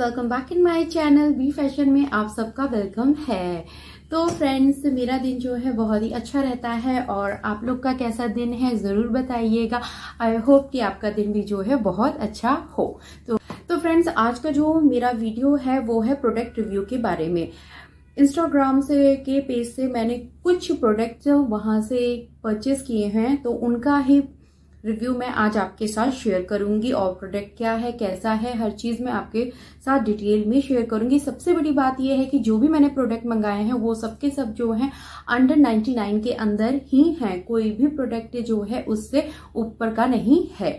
welcome back in my channel B fashion में आप सबका वेलकम है तो फ्रेंड्स मेरा दिन जो है बहुत ही अच्छा रहता है और आप लोग का कैसा दिन है ज़रूर बताइएगा आई होप कि आपका दिन भी जो है बहुत अच्छा हो तो तो फ्रेंड्स आज का जो मेरा वीडियो है वो है प्रोडक्ट रिव्यू के बारे में इंस्टाग्राम से के पेज से मैंने कुछ प्रोडक्ट वहां से परचेज़ किए हैं तो उनका ही रिव्यू मैं आज आपके साथ शेयर करूंगी और प्रोडक्ट क्या है कैसा है हर चीज़ मैं आपके साथ डिटेल में शेयर करूंगी सबसे बड़ी बात यह है कि जो भी मैंने प्रोडक्ट मंगाए हैं वो सबके सब जो हैं अंडर 99 के अंदर ही हैं कोई भी प्रोडक्ट जो है उससे ऊपर का नहीं है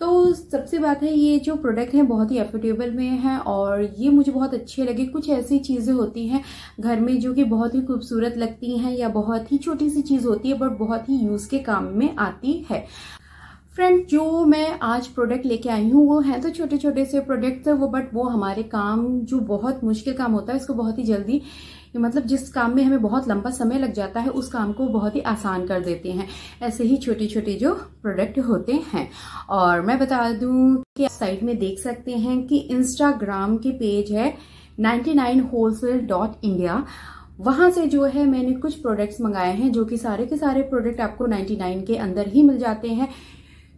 तो सबसे बात है ये जो प्रोडक्ट हैं बहुत ही अफोर्डेबल में हैं और ये मुझे बहुत अच्छे लगे कुछ ऐसी चीज़ें होती हैं घर में जो कि बहुत ही खूबसूरत लगती हैं या बहुत ही छोटी सी चीज़ होती है बट बहुत ही यूज़ के काम में आती है फ्रेंड जो मैं आज प्रोडक्ट लेके आई हूँ वो है तो छोटे छोटे से प्रोडक्ट वो बट वो हमारे काम जो बहुत मुश्किल काम होता है उसको बहुत ही जल्दी मतलब जिस काम में हमें बहुत लंबा समय लग जाता है उस काम को बहुत ही आसान कर देते हैं ऐसे ही छोटे छोटे जो प्रोडक्ट होते हैं और मैं बता दूं कि साइट में देख सकते हैं कि इंस्टाग्राम के पेज है ninety nine wholesale dot India वहाँ से जो है मैंने कुछ प्रोडक्ट्स मंगाए हैं जो कि सारे के सारे प्रोडक्ट आपको 99 के अंदर ही मिल जाते हैं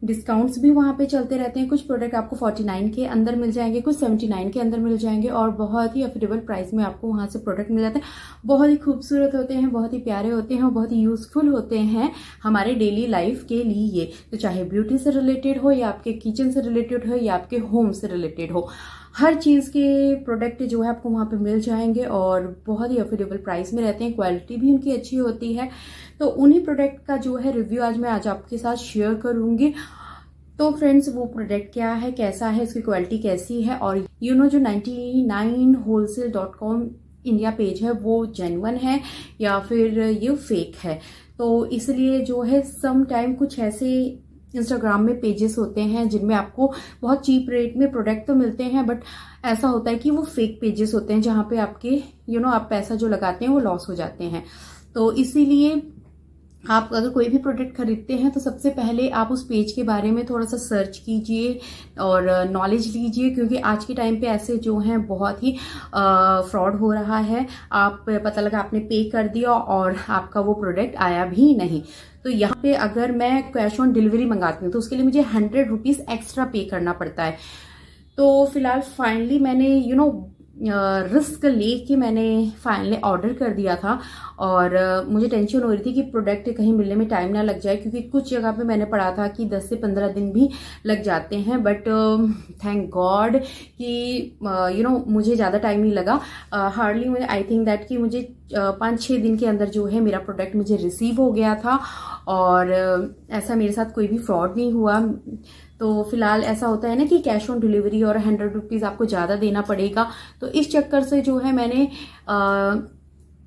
डिस्काउंट्स भी वहाँ पे चलते रहते हैं कुछ प्रोडक्ट आपको 49 के अंदर मिल जाएंगे कुछ 79 के अंदर मिल जाएंगे और बहुत ही अफोर्डेबल प्राइस में आपको वहाँ से प्रोडक्ट मिल जाते हैं बहुत ही खूबसूरत होते हैं बहुत ही प्यारे होते हैं और बहुत ही यूजफुल होते हैं हमारे डेली लाइफ के लिए तो चाहे ब्यूटी से रिलेटेड हो या आपके किचन से रिलेटेड हो या आपके होम से रिलेटेड हो हर चीज़ के प्रोडक्ट जो है आपको वहाँ पे मिल जाएंगे और बहुत ही अफोर्डेबल प्राइस में रहते हैं क्वालिटी भी उनकी अच्छी होती है तो उन्हीं प्रोडक्ट का जो है रिव्यू आज मैं आज आपके साथ शेयर करूँगी तो फ्रेंड्स वो प्रोडक्ट क्या है कैसा है इसकी क्वालिटी कैसी है और यू नो जो ninety nine dot com India page है वो जेनवन है या फिर ये फेक है तो इसलिए जो है सम टाइम कुछ ऐसे इंस्टाग्राम में पेजेस होते हैं जिनमें आपको बहुत चीप रेट में प्रोडक्ट तो मिलते हैं बट ऐसा होता है कि वो फेक पेजेस होते हैं जहाँ पे आपके यू you नो know, आप पैसा जो लगाते हैं वो लॉस हो जाते हैं तो इसीलिए आप अगर कोई भी प्रोडक्ट खरीदते हैं तो सबसे पहले आप उस पेज के बारे में थोड़ा सा सर्च कीजिए और नॉलेज लीजिए क्योंकि आज के टाइम पे ऐसे जो हैं बहुत ही फ्रॉड हो रहा है आप पता लगा आपने पे कर दिया और आपका वो प्रोडक्ट आया भी नहीं तो यहाँ पे अगर मैं कैश ऑन डिलीवरी मंगाती हूँ तो उसके लिए मुझे हंड्रेड रुपीज़ एक्स्ट्रा पे करना पड़ता है तो फिलहाल फाइनली मैंने you you know know, risk ले के मैंने फाइनली ऑर्डर कर दिया था और मुझे टेंशन हो रही थी कि प्रोडक्ट कहीं मिलने में टाइम ना लग जाए क्योंकि कुछ जगह पे मैंने पढ़ा था कि 10 से 15 दिन भी लग जाते हैं बट थैंक गॉड कि यू नो मुझे ज़्यादा टाइम नहीं लगा हार्डली मुझे आई थिंक दैट कि मुझे पाँच छः दिन के अंदर जो है मेरा प्रोडक्ट मुझे रिसीव हो गया था और ऐसा मेरे साथ कोई भी फ्रॉड नहीं हुआ तो फिलहाल ऐसा होता है ना कि कैश ऑन डिलीवरी और हंड्रेड रुपीज़ आपको ज़्यादा देना पड़ेगा तो इस चक्कर से जो है मैंने आ,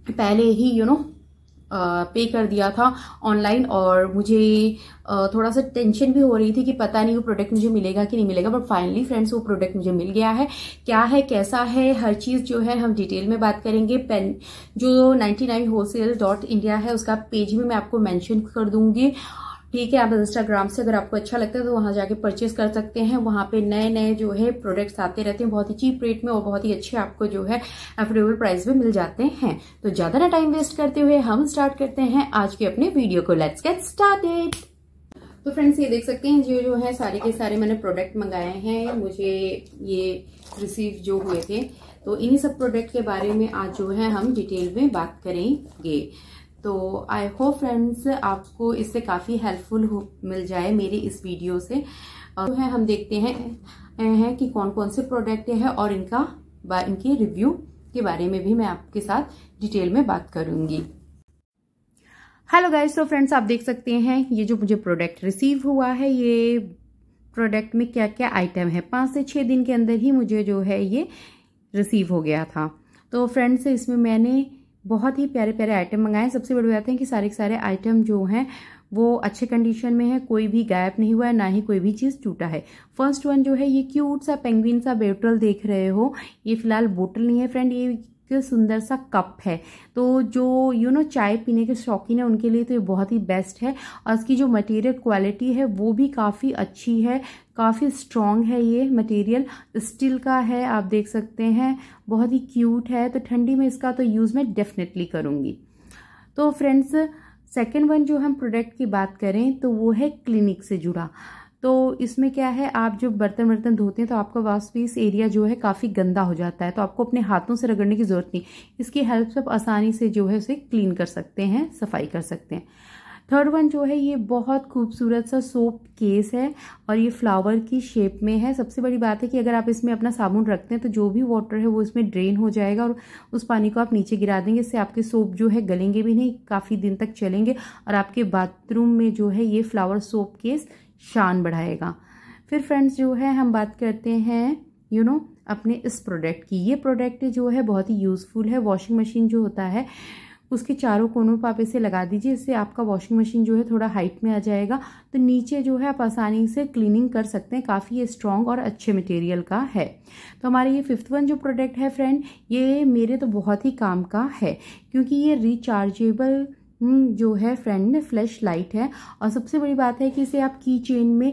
पहले ही you you know know, pay कर दिया था ऑनलाइन और मुझे थोड़ा सा टेंशन भी हो रही थी कि पता नहीं वो प्रोडक्ट मुझे मिलेगा कि नहीं मिलेगा बट फाइनली फ्रेंड्स वो प्रोडक्ट मुझे मिल गया है क्या है कैसा है हर चीज़ जो है हम डिटेल में बात करेंगे पेन जो ninety nine sale dot India है उसका पेज भी मैं आपको मैंशन कर दूंगी ठीक है आप इंस्टाग्राम से अगर आपको अच्छा लगता है तो वहां जाके परचेज कर सकते हैं वहां पे नए नए जो है प्रोडक्ट्स आते रहते हैं बहुत ही चीप रेट में और बहुत ही अच्छे आपको जो है अफोर्डेबल प्राइस में मिल जाते हैं तो ज़्यादा ना टाइम वेस्ट करते हुए हम स्टार्ट करते हैं आज के अपने वीडियो को लेट्स गेट स्टार्ट तो फ्रेंड्स ये देख सकते हैं जो जो है सारे के सारे मैंने प्रोडक्ट मंगाए हैं मुझे ये रिसीव जो हुए थे तो इन्हीं सब प्रोडक्ट के बारे में आज जो है हम डिटेल में बात करेंगे तो आई होप फ्रेंड्स आपको इससे काफ़ी हेल्पफुल मिल जाए मेरी इस वीडियो से और है हम देखते हैं हैं कि कौन कौन से प्रोडक्ट हैं और इनका इनके रिव्यू के बारे में भी मैं आपके साथ डिटेल में बात करूंगी हेलो गाइस तो फ्रेंड्स आप देख सकते हैं ये जो मुझे प्रोडक्ट रिसीव हुआ है ये प्रोडक्ट में क्या क्या आइटम है पाँच से छः दिन के अंदर ही मुझे जो है ये रिसीव हो गया था तो फ्रेंड्स इसमें मैंने बहुत ही प्यारे प्यारे आइटम मंगाए सबसे बड़ी बात है कि सारे के सारे आइटम जो हैं वो अच्छे कंडीशन में है कोई भी गायब नहीं हुआ है ना ही कोई भी चीज़ टूटा है फर्स्ट वन जो है ये क्यूट सा पेंगुइन सा बेटल देख रहे हो ये फिलहाल बोटल नहीं है फ्रेंड ये सुंदर सा कप है तो जो यू नो चाय पीने के शौकीन है उनके लिए तो ये बहुत ही बेस्ट है और इसकी जो मटेरियल क्वालिटी है वो भी काफ़ी अच्छी है काफ़ी स्ट्रॉन्ग है ये मटेरियल स्टील का है आप देख सकते हैं बहुत ही क्यूट है तो ठंडी में इसका तो यूज़ मैं डेफिनेटली करूँगी तो फ्रेंड्स सेकेंड वन जो हम प्रोडक्ट की बात करें तो वो है क्लिनिक से जुड़ा तो इसमें क्या है आप जो बर्तन वर्तन धोते हैं तो आपका वास्पीस एरिया जो है काफ़ी गंदा हो जाता है तो आपको अपने हाथों से रगड़ने की ज़रूरत नहीं इसकी हेल्प से आप आसानी से जो है उसे क्लीन कर सकते हैं सफाई कर सकते हैं थर्ड वन जो है ये बहुत खूबसूरत सा सोप केस है और ये फ्लावर की शेप में है सबसे बड़ी बात है कि अगर आप इसमें अपना साबुन रखते हैं तो जो भी वाटर है वो इसमें ड्रेन हो जाएगा और उस पानी को आप नीचे गिरा देंगे इससे आपके सोप जो है गलेंगे भी नहीं काफ़ी दिन तक चलेंगे और आपके बाथरूम में जो है ये फ्लावर सोप केस शान बढ़ाएगा फिर फ्रेंड्स जो है हम बात करते हैं यू you नो know, अपने इस प्रोडक्ट की ये प्रोडक्ट जो है बहुत ही यूज़फुल है वॉशिंग मशीन जो होता है उसके चारों कोनों पर आप इसे लगा दीजिए इससे आपका वॉशिंग मशीन जो है थोड़ा हाइट में आ जाएगा तो नीचे जो है आप आसानी से क्लीनिंग कर सकते हैं काफ़ी ये स्ट्रॉन्ग और अच्छे मटेरियल का है तो हमारे ये फिफ्थ वन जो प्रोडक्ट है फ्रेंड ये मेरे तो बहुत ही काम का है क्योंकि ये रिचार्जेबल हम्म, जो है फ्रेंड फ्लैश लाइट है और सबसे बड़ी बात है कि इसे आप की चेन में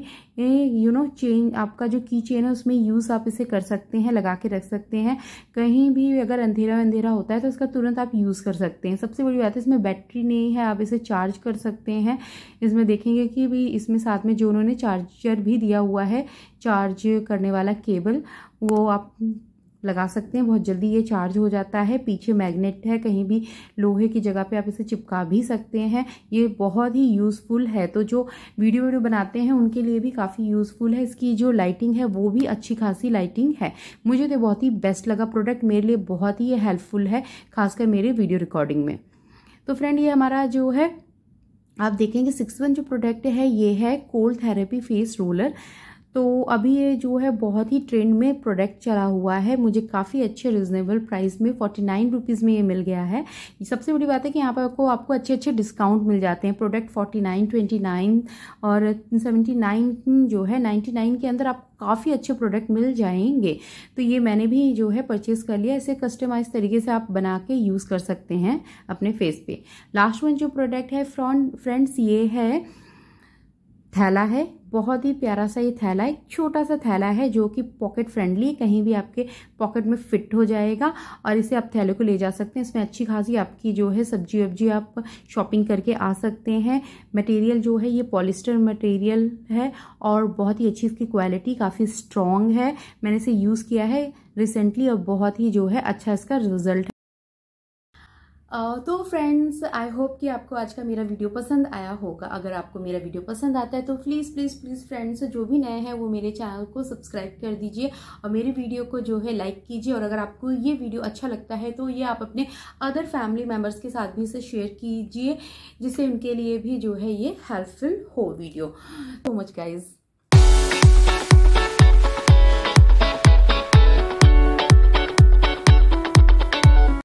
यू नो चेन आपका जो की चेन है उसमें यूज़ आप इसे कर सकते हैं लगा के रख सकते हैं कहीं भी अगर अंधेरा अंधेरा होता है तो इसका तुरंत आप यूज़ कर सकते हैं सबसे बड़ी बात है इसमें बैटरी नहीं है आप इसे चार्ज कर सकते हैं इसमें देखेंगे कि भी इसमें साथ में जो उन्होंने चार्जर भी दिया हुआ है चार्ज करने वाला केबल वो आप लगा सकते हैं बहुत जल्दी ये चार्ज हो जाता है पीछे मैग्नेट है कहीं भी लोहे की जगह पे आप इसे चिपका भी सकते हैं ये बहुत ही यूज़फुल है तो जो वीडियो वीडियो बनाते हैं उनके लिए भी काफ़ी यूज़फुल है इसकी जो लाइटिंग है वो भी अच्छी खासी लाइटिंग है मुझे तो बहुत ही बेस्ट लगा प्रोडक्ट मेरे लिए बहुत ही हेल्पफुल है खासकर मेरे वीडियो रिकॉर्डिंग में तो फ्रेंड ये हमारा जो है आप देखेंगे सिक्स वन जो प्रोडक्ट है ये है कोल्ड थेरेपी फेस रोलर तो अभी ये जो है बहुत ही ट्रेंड में प्रोडक्ट चला हुआ है मुझे काफ़ी अच्छे रिजनेबल प्राइस में फोर्टी नाइन रुपीज़ में ये मिल गया है सबसे बड़ी बात है कि यहाँ पर आपको आपको अच्छे अच्छे डिस्काउंट मिल जाते हैं product forty nine twenty nine और सेवेंटी नाइन जो है नाइन्टी नाइन के अंदर आप काफ़ी अच्छे प्रोडक्ट मिल जाएंगे तो ये मैंने भी जो है परचेज़ कर लिया इसे कस्टमाइज तरीके से आप बना के यूज़ कर सकते हैं अपने फेस पे लास्ट वन जो प्रोडक्ट है फ्रॉन्ट फ्रेंड्स ये है थैला है बहुत ही प्यारा सा ये थैला एक छोटा सा थैला है जो कि पॉकेट फ्रेंडली कहीं भी आपके पॉकेट में फिट हो जाएगा और इसे आप थैले को ले जा सकते हैं इसमें अच्छी खासी आपकी जो है सब्जी वब्जी आप शॉपिंग करके आ सकते हैं मटेरियल जो है ये पॉलिस्टर मटेरियल है और बहुत ही अच्छी इसकी क्वालिटी काफ़ी स्ट्रॉन्ग है मैंने इसे यूज़ किया है रिसेंटली और बहुत ही जो है अच्छा इसका रिजल्ट तो फ्रेंड्स आई होप कि आपको आज का मेरा वीडियो पसंद आया होगा अगर आपको मेरा वीडियो पसंद आता है तो प्लीज़ प्लीज़ प्लीज़ फ्रेंड्स जो भी नए हैं वो मेरे चैनल को सब्सक्राइब कर दीजिए और मेरे वीडियो को जो है लाइक कीजिए और अगर आपको ये वीडियो अच्छा लगता है तो ये आप अपने अदर फैमिली मेम्बर्स के साथ भी इसे शेयर कीजिए जिससे उनके लिए भी जो है ये हेल्पफुल हो वीडियो सो मच गाइज़